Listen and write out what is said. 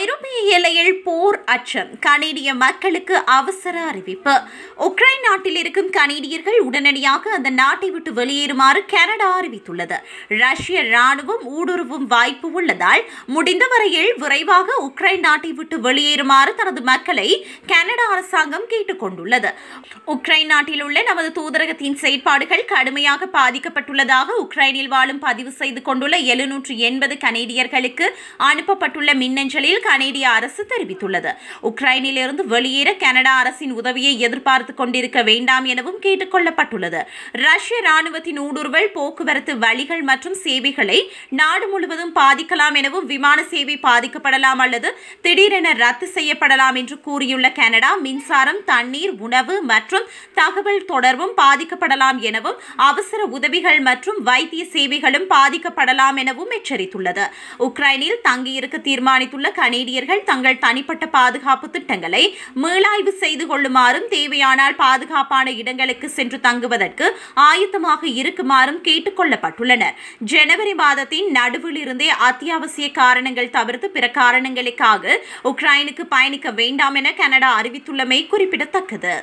ஐரோப்பிய எல்லையில் போர் அச்சம் கனேடிய மக்களுக்கு அவசர அறிவிப்பு உக்ரைன் நாட்டில் இருக்கும் கனேடியர்கள் உடனடியாக அந்த நாட்டை விட்டு வெளியேறுமாறு கனடா அறிவித்துள்ளது ரஷ்ய ராணுவம் ஊடுருவும் வாய்ப்பு உள்ளதால் முடிந்த வரையில் விரைவாக உக்ரைன் நாட்டை விட்டு வெளியேறுமாறு தனது மக்களை கனடா அரசாங்கம் கேட்டுக்கொண்டுள்ளது உக்ரைன் நாட்டில் உள்ள நமது தூதரகத்தின் செயற்பாடுகள் கடுமையாக பாதிக்கப்பட்டுள்ளதாக உக்ரைனில் வாழும் பதிவு செய்து கொண்டுள்ள எழுநூற்று எண்பது கனேடியர்களுக்கு அனுப்பப்பட்டுள்ள மின்னஞ்சலில் கனேடிய அரசு தெரிவித்துள்ளது உக்ரைனில் இருந்து வெளியேற கனடா அரசின் உதவியை எதிர்பார்த்து கொண்டிருக்க வேண்டாம் எனவும் கேட்டுக் கொள்ளப்பட்டுள்ளது ரஷ்ய ராணுவத்தின் ஊடுருவல் போக்குவரத்து வழிகள் மற்றும் சேவைகளை நாடு முழுவதும் பாதிக்கலாம் எனவும் விமான சேவை பாதிக்கப்படலாம் அல்லது திடீரென ரத்து செய்யப்படலாம் என்று கூறியுள்ள கனடா மின்சாரம் தண்ணீர் உணவு மற்றும் தகவல் தொடர்பும் பாதிக்கப்படலாம் எனவும் அவசர உதவிகள் மற்றும் வைத்திய சேவைகளும் பாதிக்கப்படலாம் எனவும் எச்சரித்துள்ளது உக்ரைனில் தங்கியிருக்க தீர்மானித்துள்ள கனேடியர்கள் தங்கள் தனிப்பட்ட பாதுகாப்பு திட்டங்களை மீளாய்வு செய்து கொள்ளுமாறும் தேவையானால் பாதுகாப்பான இடங்களுக்கு சென்று தங்குவதற்கு ஆயத்தமாக இருக்குமாறும் கேட்டுக் கொள்ளப்பட்டுள்ளனர் ஜனவரி மாதத்தின் நடுவில் இருந்தே அத்தியாவசிய காரணங்கள் தவிர்த்து பிற காரணங்களுக்காக உக்ரைனுக்கு பயணிக்க வேண்டாம் என கனடா அறிவித்துள்ளமை குறிப்பிடத்தக்கது